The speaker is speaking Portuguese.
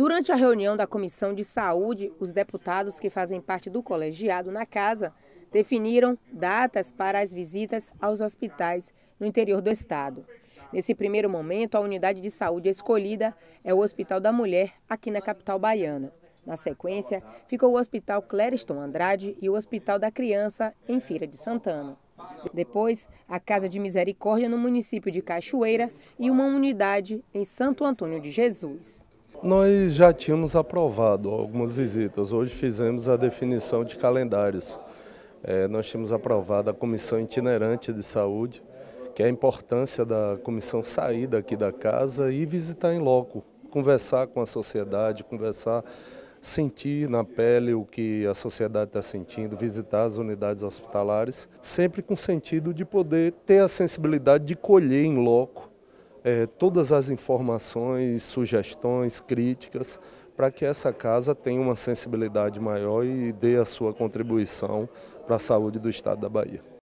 Durante a reunião da Comissão de Saúde, os deputados que fazem parte do colegiado na casa definiram datas para as visitas aos hospitais no interior do estado. Nesse primeiro momento, a unidade de saúde escolhida é o Hospital da Mulher, aqui na capital baiana. Na sequência, ficou o Hospital Clériston Andrade e o Hospital da Criança, em Feira de Santana. Depois, a Casa de Misericórdia no município de Cachoeira e uma unidade em Santo Antônio de Jesus. Nós já tínhamos aprovado algumas visitas, hoje fizemos a definição de calendários. É, nós tínhamos aprovado a Comissão Itinerante de Saúde, que é a importância da comissão sair daqui da casa e visitar em loco, conversar com a sociedade, conversar, sentir na pele o que a sociedade está sentindo, visitar as unidades hospitalares, sempre com o sentido de poder ter a sensibilidade de colher em loco é, todas as informações, sugestões, críticas, para que essa casa tenha uma sensibilidade maior e dê a sua contribuição para a saúde do Estado da Bahia.